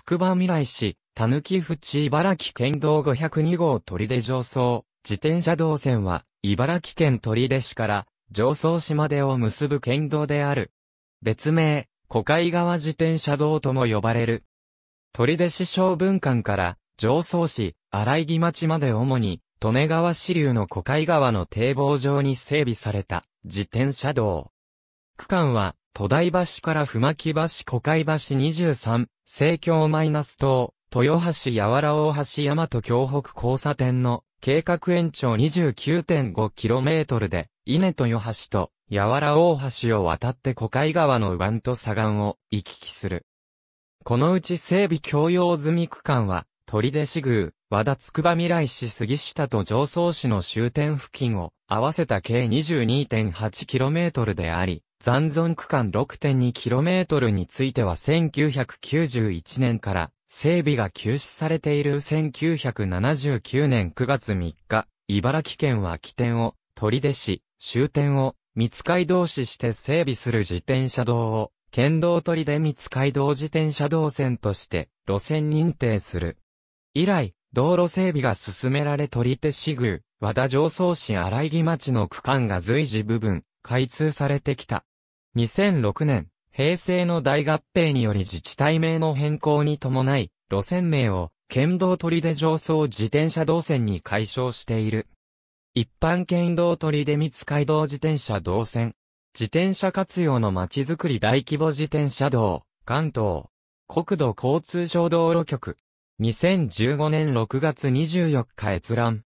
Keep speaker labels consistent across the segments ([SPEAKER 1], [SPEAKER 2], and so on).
[SPEAKER 1] つくば未来市、たぬき淵茨城県道502号取出上層、自転車道線は、茨城県取出市から、上層市までを結ぶ県道である。別名、古海川自転車道とも呼ばれる。取出市小文館から、上層市、荒木町まで主に、利根川支流の古海川の堤防上に整備された、自転車道。区間は、都台橋から踏木橋古海橋23、西京マイナス島、豊橋柔ら大橋山と京北交差点の計画延長 29.5km で、稲豊橋と柔ら大橋を渡って古海川の岸と左岸を行き来する。このうち整備共用済み区間は、鳥出市宮、和田筑波未来市杉下と上総市の終点付近を合わせた計 22.8km であり、残存区間 6.2km については1991年から整備が休止されている1979年9月3日、茨城県は起点を、取出し、終点を、三街道市して整備する自転車道を、県道取出三街道自転車道線として、路線認定する。以来、道路整備が進められ取手市宮、和田上層市荒木町の区間が随時部分、開通されてきた。2006年、平成の大合併により自治体名の変更に伴い、路線名を県道取出上層自転車道線に解消している。一般県道取出三街道自転車道線。自転車活用のまちづくり大規模自転車道、関東。国土交通省道路局。2015年6月24日閲覧。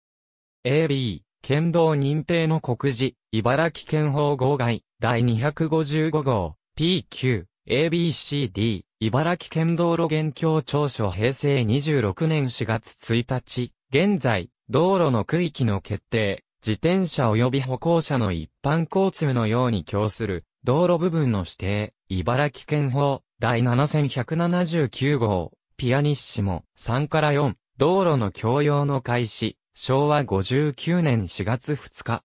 [SPEAKER 1] AB、県道認定の告示、茨城県法号外。第255号、PQ、ABCD、茨城県道路現況調書平成26年4月1日、現在、道路の区域の決定、自転車及び歩行者の一般交通のように供する、道路部分の指定、茨城県法、第7179号、ピアニッシモ、3から4、道路の共用の開始、昭和59年4月2日、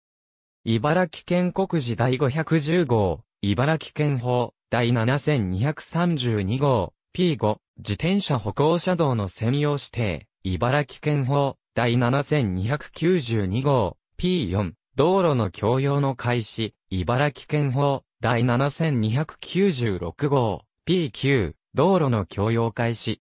[SPEAKER 1] 茨城県国時第510号、茨城県法、第7232号、P5、自転車歩行者道の専用指定、茨城県法、第7292号、P4、道路の共用の開始、茨城県法、第7296号、P9、道路の共用開始。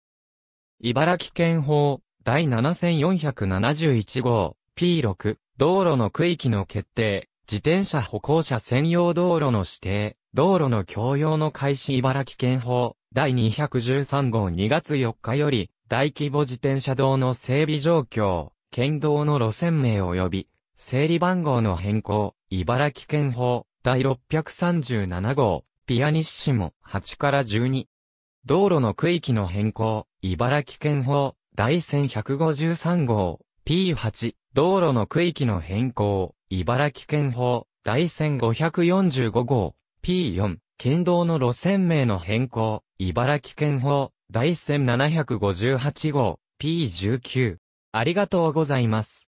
[SPEAKER 1] 茨城県法、第7471号、P6、道路の区域の決定、自転車歩行者専用道路の指定、道路の共用の開始茨城県法、第213号2月4日より、大規模自転車道の整備状況、県道の路線名及び、整理番号の変更、茨城県法、第637号、ピアニッシモ、8から12。道路の区域の変更、茨城県法、第1153号、P8、道路の区域の変更、茨城県法、第1545号、P4、県道の路線名の変更、茨城県法、第1758号、P19。ありがとうございます。